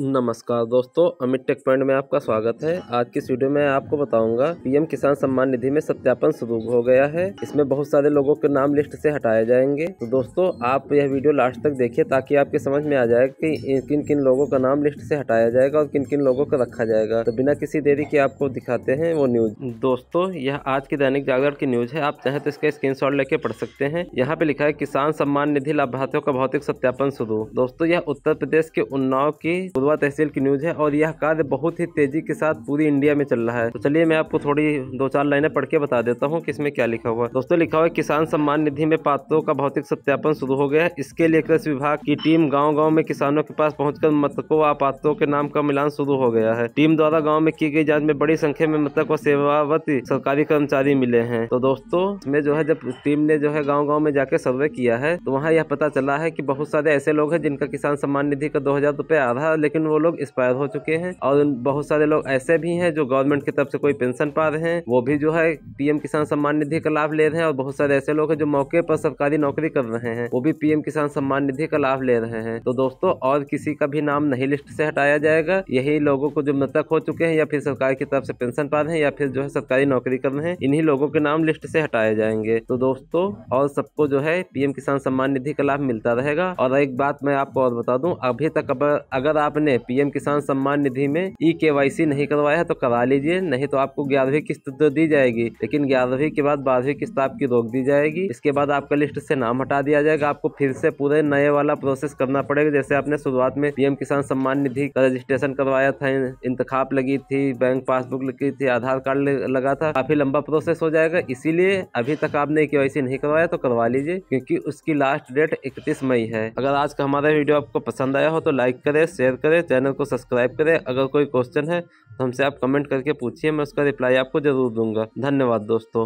नमस्कार दोस्तों Amit take point में आपका स्वागत है आज की इस वीडियो में आपको बताऊंगा पीएम किसान सम्मान निधि में सत्यापन शुरू हो गया है इसमें बहुत सारे लोगों के नाम लिस्ट से हटाए जाएंगे तो दोस्तों आप यह वीडियो लास्ट तक देखिए ताकि आपके समझ में आ जाए कि किन किन लोगों का नाम लिस्ट से हटाया जाएगा और किन किन लोगों का रखा जाएगा तो बिना किसी देरी के आपको दिखाते हैं वो न्यूज दोस्तों यह आज की दैनिक जागरण की न्यूज है आप चाहे तो इसका स्क्रीन लेके पढ़ सकते हैं यहाँ पे लिखा है किसान सम्मान निधि लाभार्थियों का भौतिक सत्यापन शुरू दोस्तों यह उत्तर प्रदेश के उन्नाव की बलुआ तहसील की न्यूज़ है और यह कार्य बहुत ही तेज़ी के साथ पूरी इंडिया में चल रहा है तो चलिए मैं आपको थोड़ी दो चार लाइनें पढ़ के बता देता हूँ कि इसमें क्या लिखा हुआ दोस्तों लिखा हुआ किसान सम्मान निधि में पात्रों का भौतिक सत्यापन शुरू हो गया है इसके लिए कृषि विभाग की टीम गाँव गाँव में किसानों के पास पहुँचकर मृतकों व पात्रों के नाम का मिलान शुरू हो गया है टीम द्वारा गाँव में की गई जाँच में बड़ी संख्या में मृतक व सेवावती सरकारी कर्मचारी मिले हैं तो दोस्तों में जो है जब टीम ने जो है गाँव गाँव में जाके सर्वे किया है तो वहाँ यह पता चला है की बहुत सारे ऐसे लोग हैं जिनका किसान सम्मान निधि का दो हजार आधा लेकिन लेकिन वो लोग एक्सपायर हो चुके हैं और बहुत सारे लोग ऐसे भी हैं जो गवर्नमेंट की तरफ से कोई पेंशन पा रहे हैं वो भी जो है पीएम किसान सम्मान निधि का लाभ ले रहे हैं और बहुत सारे ऐसे लोग हैं जो मौके पर सरकारी नौकरी कर रहे हैं वो भी पीएम किसान सम्मान निधि का लाभ ले रहे हैं तो दोस्तों और किसी का भी नाम नहीं लिस्ट से हटाया जाएगा यही लोगों को जो मृतक हो चुके हैं या फिर सरकार की तरफ से पेंशन पा रहे हैं या फिर जो है सरकारी नौकरी कर रहे हैं इन्हीं लोगों के नाम लिस्ट से हटाए जाएंगे तो दोस्तों और सबको जो है पीएम किसान सम्मान निधि का लाभ मिलता रहेगा और एक बात मैं आपको और बता दूं अभी तक अगर आपने ने पीएम किसान सम्मान निधि में ई के नहीं करवाया है तो करा लीजिए नहीं तो आपको ग्यारहवीं किस्त तो दी जाएगी लेकिन ग्यारहवीं के बाद बारहवीं किस्त आपकी रोक दी जाएगी इसके बाद आपका लिस्ट से नाम हटा दिया जाएगा आपको फिर से पूरे नए वाला प्रोसेस करना पड़ेगा जैसे आपने शुरुआत में पीएम किसान सम्मान निधि का रजिस्ट्रेशन करवाया था इंतखाब लगी थी बैंक पासबुक लगी थी आधार कार्ड लगा था काफी लंबा प्रोसेस हो जाएगा इसीलिए अभी तक आपने के नहीं करवाया तो करवा लीजिए क्योंकि उसकी लास्ट डेट इकतीस मई है अगर आज का हमारा वीडियो आपको पसंद आया हो तो लाइक करे शेयर करे करें चैनल को सब्सक्राइब करें अगर कोई क्वेश्चन है तो हमसे आप कमेंट करके पूछिए मैं उसका रिप्लाई आपको ज़रूर दूंगा धन्यवाद दोस्तों